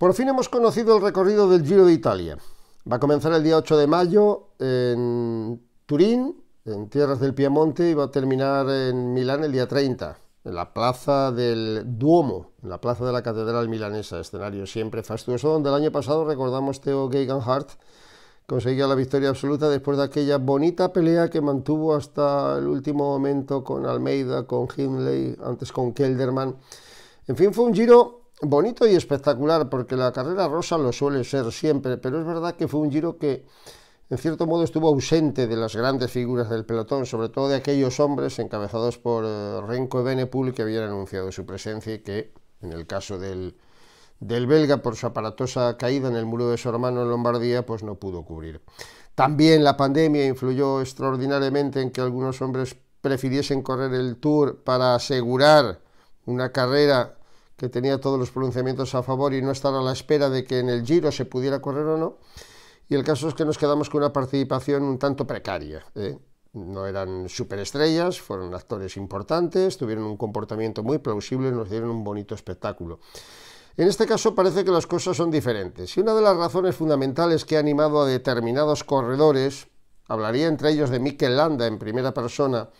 Por fin hemos conocido el recorrido del Giro de Italia. Va a comenzar el día 8 de mayo en Turín, en tierras del Piamonte, y va a terminar en Milán el día 30, en la plaza del Duomo, en la plaza de la Catedral Milanesa, escenario siempre fastuoso, donde el año pasado recordamos Theo Geigenhardt conseguía la victoria absoluta después de aquella bonita pelea que mantuvo hasta el último momento con Almeida, con Hindley, antes con Kelderman. En fin, fue un giro bonito y espectacular, porque la carrera rosa lo suele ser siempre, pero es verdad que fue un giro que en cierto modo estuvo ausente de las grandes figuras del pelotón, sobre todo de aquellos hombres encabezados por eh, Renko Benepul que habían anunciado su presencia y que, en el caso del, del belga, por su aparatosa caída en el muro de su hermano en Lombardía, pues no pudo cubrir. También la pandemia influyó extraordinariamente en que algunos hombres prefiriesen correr el Tour para asegurar una carrera que tenía todos los pronunciamientos a favor y no estar a la espera de que en el giro se pudiera correr o no. Y el caso es que nos quedamos con una participación un tanto precaria. ¿eh? No eran superestrellas, fueron actores importantes, tuvieron un comportamiento muy plausible nos dieron un bonito espectáculo. En este caso parece que las cosas son diferentes. Y una de las razones fundamentales que ha animado a determinados corredores, hablaría entre ellos de Mikel Landa en primera persona,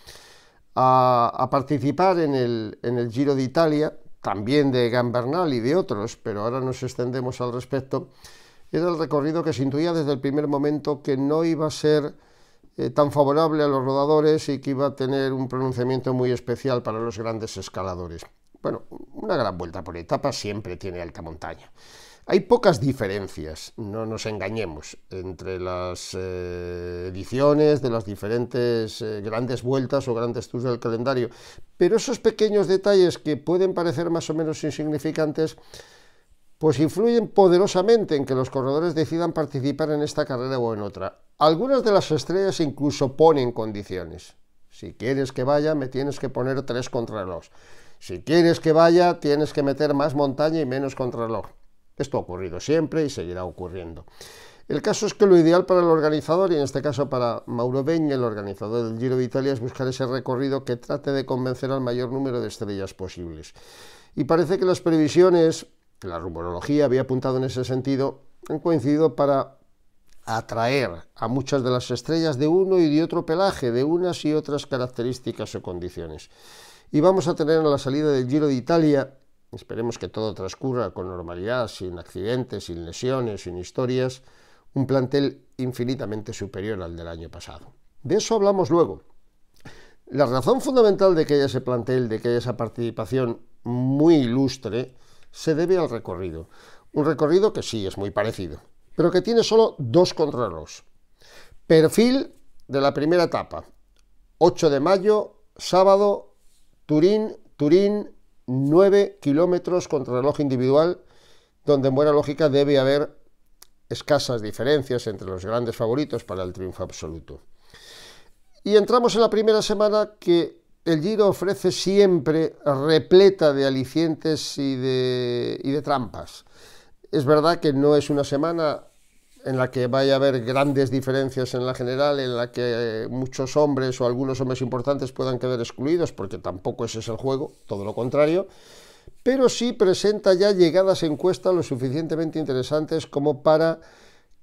a, a participar en el, en el Giro de Italia, también de Gambernal y de otros, pero ahora nos extendemos al respecto, era el recorrido que se intuía desde el primer momento que no iba a ser eh, tan favorable a los rodadores y que iba a tener un pronunciamiento muy especial para los grandes escaladores. Bueno, una gran vuelta por etapa siempre tiene alta montaña. Hay pocas diferencias, no nos engañemos, entre las eh, ediciones de las diferentes eh, grandes vueltas o grandes tours del calendario, pero esos pequeños detalles que pueden parecer más o menos insignificantes, pues influyen poderosamente en que los corredores decidan participar en esta carrera o en otra. Algunas de las estrellas incluso ponen condiciones. Si quieres que vaya, me tienes que poner tres contrarreloj. Si quieres que vaya, tienes que meter más montaña y menos contrarreloj. Esto ha ocurrido siempre y seguirá ocurriendo. El caso es que lo ideal para el organizador, y en este caso para Mauro Beña, el organizador del Giro de Italia, es buscar ese recorrido que trate de convencer al mayor número de estrellas posibles. Y parece que las previsiones, que la rumorología había apuntado en ese sentido, han coincidido para atraer a muchas de las estrellas de uno y de otro pelaje, de unas y otras características o condiciones. Y vamos a tener a la salida del Giro de Italia esperemos que todo transcurra con normalidad, sin accidentes, sin lesiones, sin historias, un plantel infinitamente superior al del año pasado. De eso hablamos luego. La razón fundamental de que haya ese plantel, de que haya esa participación muy ilustre, se debe al recorrido. Un recorrido que sí es muy parecido, pero que tiene solo dos contraros Perfil de la primera etapa. 8 de mayo, sábado, Turín, Turín, 9 kilómetros contra reloj individual, donde en buena lógica debe haber escasas diferencias entre los grandes favoritos para el triunfo absoluto. Y entramos en la primera semana que el Giro ofrece siempre repleta de alicientes y de, y de trampas. Es verdad que no es una semana en la que vaya a haber grandes diferencias en la general, en la que muchos hombres o algunos hombres importantes puedan quedar excluidos, porque tampoco ese es el juego, todo lo contrario, pero sí presenta ya llegadas encuestas lo suficientemente interesantes como para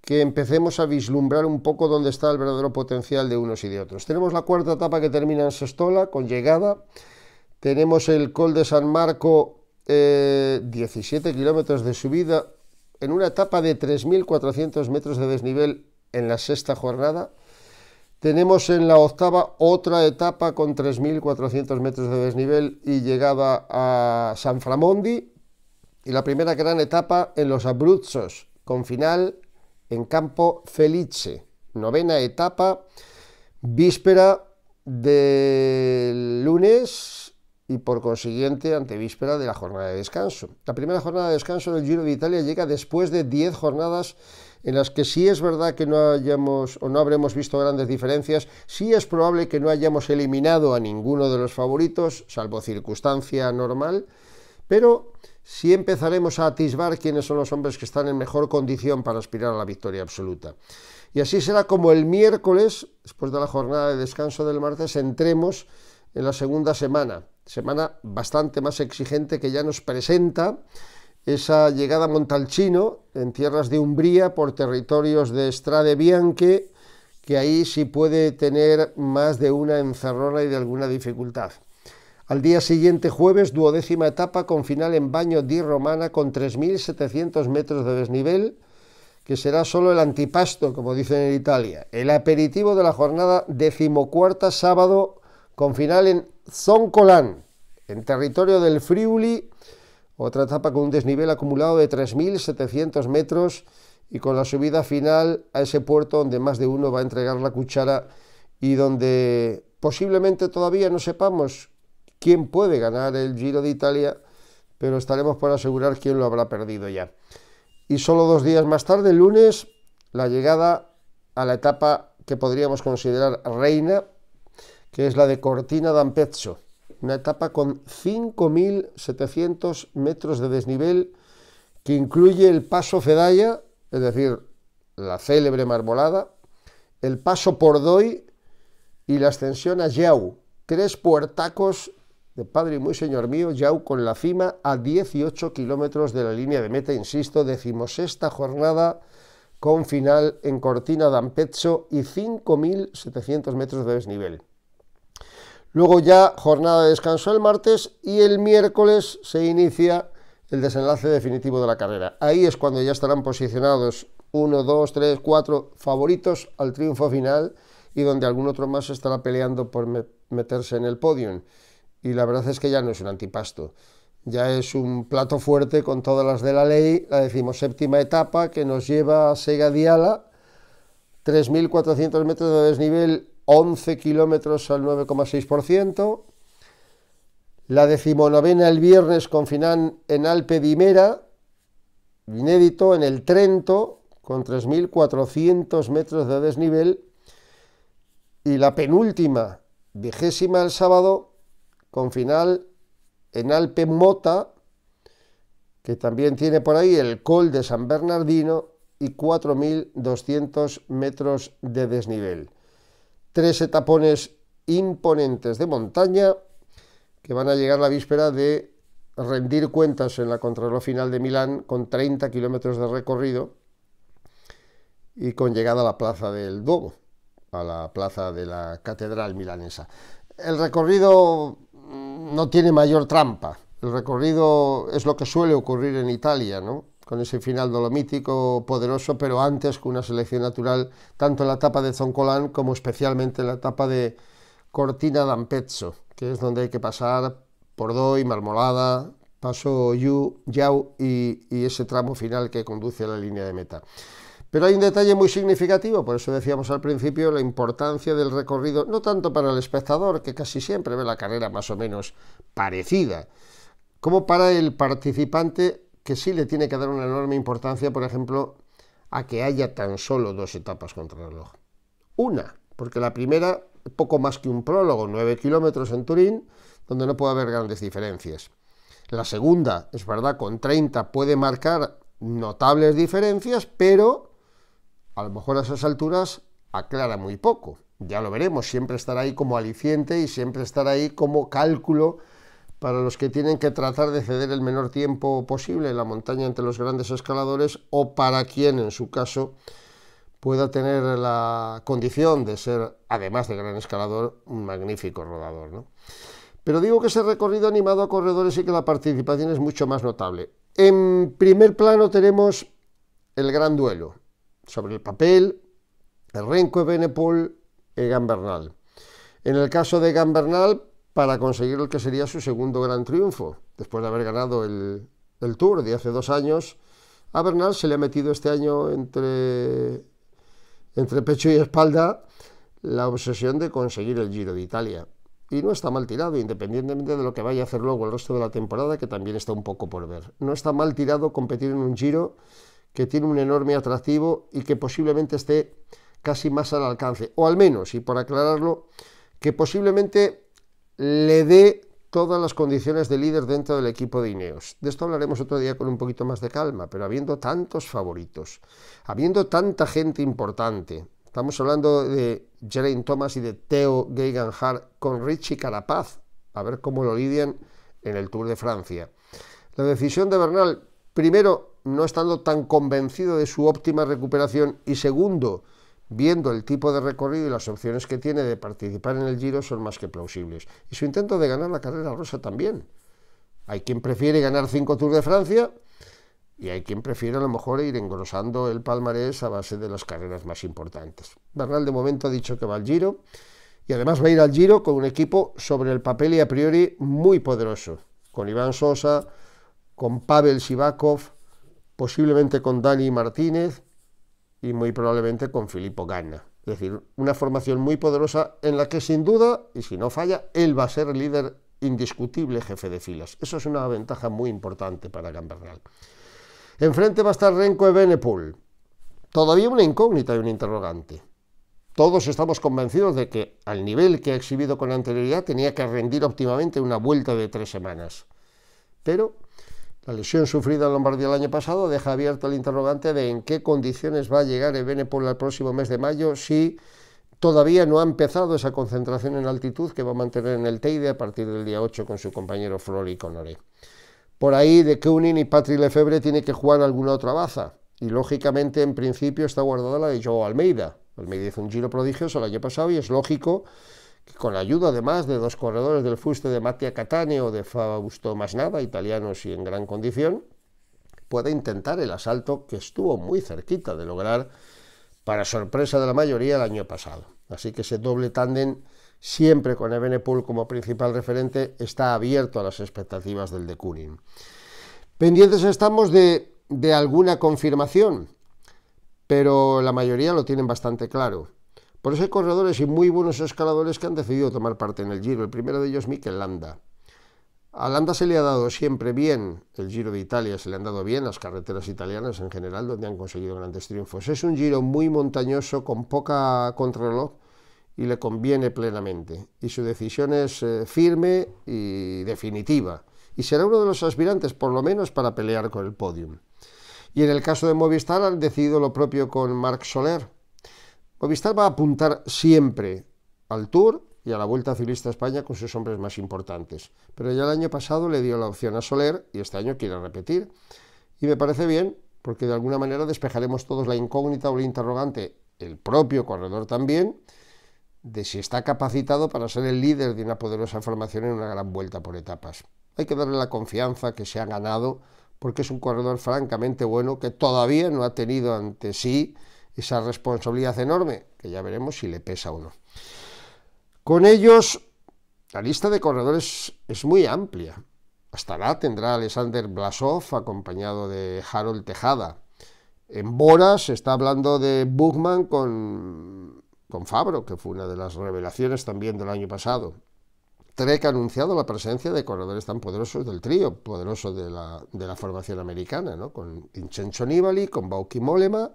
que empecemos a vislumbrar un poco dónde está el verdadero potencial de unos y de otros. Tenemos la cuarta etapa que termina en Sestola, con llegada. Tenemos el Col de San Marco, 17 eh, kilómetros de subida, en una etapa de 3.400 metros de desnivel en la sexta jornada. Tenemos en la octava otra etapa con 3.400 metros de desnivel y llegada a San Framondi. Y la primera gran etapa en los Abruzos, con final en Campo Felice. Novena etapa, víspera del lunes, y por consiguiente antevíspera de la jornada de descanso. La primera jornada de descanso del Giro de Italia llega después de 10 jornadas en las que sí es verdad que no hayamos o no habremos visto grandes diferencias, sí es probable que no hayamos eliminado a ninguno de los favoritos, salvo circunstancia normal, pero sí empezaremos a atisbar quiénes son los hombres que están en mejor condición para aspirar a la victoria absoluta. Y así será como el miércoles, después de la jornada de descanso del martes, entremos en la segunda semana, semana bastante más exigente que ya nos presenta esa llegada a Montalchino, en tierras de Umbría, por territorios de Estrade Bianche, que ahí sí puede tener más de una encerrona y de alguna dificultad. Al día siguiente, jueves, duodécima etapa con final en baño di Romana con 3.700 metros de desnivel, que será solo el antipasto, como dicen en Italia. El aperitivo de la jornada decimocuarta sábado con final en Zoncolan, en territorio del Friuli. Otra etapa con un desnivel acumulado de 3.700 metros y con la subida final a ese puerto donde más de uno va a entregar la cuchara y donde posiblemente todavía no sepamos quién puede ganar el Giro de Italia, pero estaremos por asegurar quién lo habrá perdido ya. Y solo dos días más tarde, el lunes, la llegada a la etapa que podríamos considerar reina que es la de Cortina d'Ampezzo, una etapa con 5.700 metros de desnivel que incluye el paso Fedaya, es decir, la célebre marmolada, el paso Pordoy y la ascensión a Yau, tres puertacos de padre y muy señor mío, Yau con la cima a 18 kilómetros de la línea de meta, insisto, decimosexta jornada con final en Cortina d'Ampezzo y 5.700 metros de desnivel. Luego ya jornada de descanso el martes y el miércoles se inicia el desenlace definitivo de la carrera. Ahí es cuando ya estarán posicionados uno, 2, tres, cuatro favoritos al triunfo final y donde algún otro más estará peleando por meterse en el podium. Y la verdad es que ya no es un antipasto, ya es un plato fuerte con todas las de la ley, la decimos séptima etapa que nos lleva a Sega Diala, 3.400 metros de desnivel 11 kilómetros al 9,6%. La decimonovena el viernes con final en Alpe Dimera, inédito en el Trento, con 3.400 metros de desnivel. Y la penúltima, vigésima el sábado, con final en Alpe Mota, que también tiene por ahí el Col de San Bernardino y 4.200 metros de desnivel tres etapones imponentes de montaña que van a llegar la víspera de rendir cuentas en la contrarreloj final de Milán con 30 kilómetros de recorrido y con llegada a la plaza del Duomo, a la plaza de la Catedral Milanesa. El recorrido mm, no tiene mayor trampa, el recorrido es lo que suele ocurrir en Italia, ¿no? con ese final dolomítico poderoso, pero antes con una selección natural, tanto en la etapa de Zoncolán como especialmente en la etapa de Cortina d'Ampezzo, que es donde hay que pasar por Doi, Marmolada, Paso Yu, Yau y, y ese tramo final que conduce a la línea de meta. Pero hay un detalle muy significativo, por eso decíamos al principio la importancia del recorrido, no tanto para el espectador, que casi siempre ve la carrera más o menos parecida, como para el participante que sí le tiene que dar una enorme importancia, por ejemplo, a que haya tan solo dos etapas contra el reloj. Una, porque la primera, poco más que un prólogo, 9 kilómetros en Turín, donde no puede haber grandes diferencias. La segunda, es verdad, con 30 puede marcar notables diferencias, pero a lo mejor a esas alturas aclara muy poco. Ya lo veremos, siempre estará ahí como aliciente y siempre estará ahí como cálculo para los que tienen que tratar de ceder el menor tiempo posible en la montaña entre los grandes escaladores o para quien, en su caso, pueda tener la condición de ser, además de gran escalador, un magnífico rodador. Pero digo que ese recorrido animado a corredores y que la participación es mucho más notable. En primer plano tenemos el gran duelo sobre el papel, el Renko Benepol, y Gambernal. En el caso de Gambernal para conseguir el que sería su segundo gran triunfo. Después de haber ganado el, Tour de hace dos años, a Bernal se le ha metido este año entre, entre pecho y espalda la obsesión de conseguir el Giro de Italia. Y no está mal tirado, independientemente de lo que vaya a hacer luego el resto de la temporada, que también está un poco por ver. No está mal tirado competir en un Giro que tiene un enorme atractivo y que posiblemente esté casi más al alcance. O al menos, y por aclararlo, que posiblemente le dé todas las condiciones de líder dentro del equipo de Ineos. De esto hablaremos otro día con un poquito más de calma, pero habiendo tantos favoritos, habiendo tanta gente importante, estamos hablando de Geraint Thomas y de Theo Geigenhardt con Richie Carapaz, a ver cómo lo lidian en el Tour de Francia. La decisión de Bernal, primero, no estando tan convencido de su óptima recuperación y segundo, viendo el tipo de recorrido y las opciones que tiene de participar en el Giro, son más que plausibles. Y su intento de ganar la carrera rosa también. Hay quien prefiere ganar cinco Tours de Francia y hay quien prefiere a lo mejor ir engrosando el palmarés a base de las carreras más importantes. Bernal de momento ha dicho que va al Giro y además va a ir al Giro con un equipo sobre el papel y a priori muy poderoso, con Iván Sosa, con Pavel Sivakov, posiblemente con Dani Martínez, y muy probablemente con Filippo Gana, Es decir, una formación muy poderosa en la que sin duda, y si no falla, él va a ser líder indiscutible jefe de filas. Eso es una ventaja muy importante para Gambernal. Enfrente va a estar Renko Benepool. Todavía una incógnita y un interrogante. Todos estamos convencidos de que, al nivel que ha exhibido con anterioridad, tenía que rendir óptimamente una vuelta de tres semanas. Pero la lesión sufrida en Lombardía el año pasado deja abierto el interrogante de en qué condiciones va a llegar el por el próximo mes de mayo si todavía no ha empezado esa concentración en altitud que va a mantener en el Teide a partir del día 8 con su compañero y Conore. Por ahí de que y Patrick Lefebvre tiene que jugar alguna otra baza y lógicamente en principio está guardada la de Joe Almeida. Almeida hizo un giro prodigioso el año pasado y es lógico con la ayuda además de dos corredores del fuste de Mattia Catane o de Fausto Masnada, italianos y en gran condición, puede intentar el asalto que estuvo muy cerquita de lograr, para sorpresa de la mayoría, el año pasado. Así que ese doble tándem, siempre con Evenepoel como principal referente, está abierto a las expectativas del de Kunin. Pendientes estamos de alguna confirmación, pero la mayoría lo tienen bastante claro. Por eso hay corredores y muy buenos escaladores que han decidido tomar parte en el Giro. El primero de ellos, Mikel Landa. A Landa se le ha dado siempre bien el Giro de Italia, se le han dado bien las carreteras italianas en general, donde han conseguido grandes triunfos. Es un Giro muy montañoso, con poca control y le conviene plenamente. Y su decisión es eh, firme y definitiva. Y será uno de los aspirantes, por lo menos, para pelear con el podium. Y en el caso de Movistar han decidido lo propio con Marc Soler Movistar va a apuntar siempre al Tour y a la Vuelta Ciclista España con sus hombres más importantes. Pero ya el año pasado le dio la opción a Soler y este año quiere repetir. Y me parece bien porque de alguna manera despejaremos todos la incógnita o la interrogante, el propio corredor también, de si está capacitado para ser el líder de una poderosa formación en una gran vuelta por etapas. Hay que darle la confianza que se ha ganado porque es un corredor francamente bueno que todavía no ha tenido ante sí esa responsabilidad enorme, que ya veremos si le pesa o no. Con ellos, la lista de corredores es muy amplia. Estará, tendrá Alexander Blasov acompañado de Harold Tejada. En Bora se está hablando de Buchmann con, Fabro, que fue una de las revelaciones también del año pasado. Trek ha anunciado la presencia de corredores tan poderosos del trío, poderoso de la, formación americana, con Vincenzo Nibali, con Bauki Molema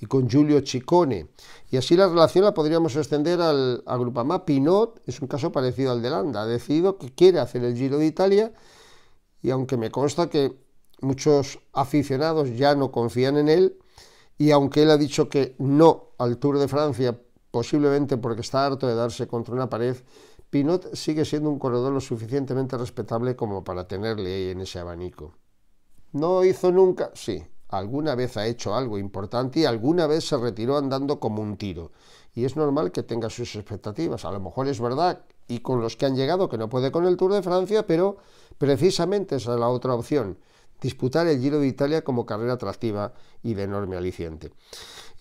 y con Giulio Ciccone. Y así la relación la podríamos extender al a Grupama. Pinot es un caso parecido al de Landa. Ha decidido que quiere hacer el Giro de Italia y aunque me consta que muchos aficionados ya no confían en él y aunque él ha dicho que no al Tour de Francia, posiblemente porque está harto de darse contra una pared, Pinot sigue siendo un corredor lo suficientemente respetable como para tenerle ahí en ese abanico. No hizo nunca, sí, alguna vez ha hecho algo importante y alguna vez se retiró andando como un tiro. Y es normal que tenga sus expectativas. A lo mejor es verdad y con los que han llegado que no puede con el Tour de Francia, pero precisamente esa es la otra opción. Disputar el Giro de Italia como carrera atractiva y de enorme aliciente.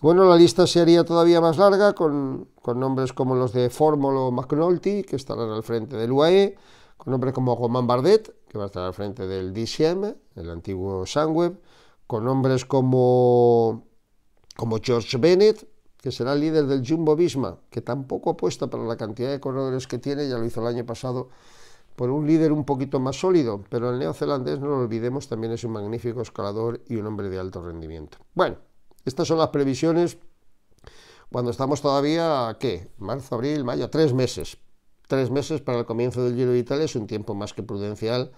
Bueno, la lista se haría todavía más larga con, nombres como los de Formolo McNulty, que estarán al frente del UAE, con nombres como Romain Bardet, que va a estar al frente del DCM, el antiguo Sunweb, con hombres como, como George Bennett, que será el líder del Jumbo Visma, que tampoco apuesta para la cantidad de corredores que tiene, ya lo hizo el año pasado, por un líder un poquito más sólido, pero el neozelandés, no lo olvidemos, también es un magnífico escalador y un hombre de alto rendimiento. Bueno, estas son las previsiones cuando estamos todavía, ¿qué? Marzo, abril, mayo, tres meses. Tres meses para el comienzo del Giro de Italia es un tiempo más que prudencial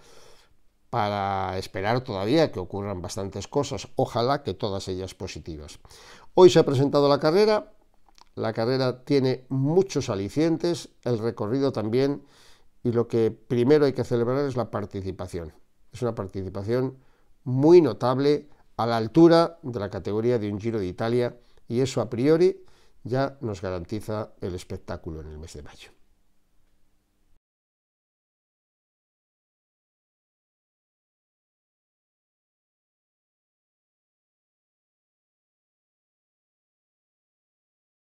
para esperar todavía que ocurran bastantes cosas, ojalá que todas ellas positivas. Hoy se ha presentado la carrera, la carrera tiene muchos alicientes, el recorrido también, y lo que primero hay que celebrar es la participación. Es una participación muy notable, a la altura de la categoría de un Giro de Italia, y eso a priori ya nos garantiza el espectáculo en el mes de mayo.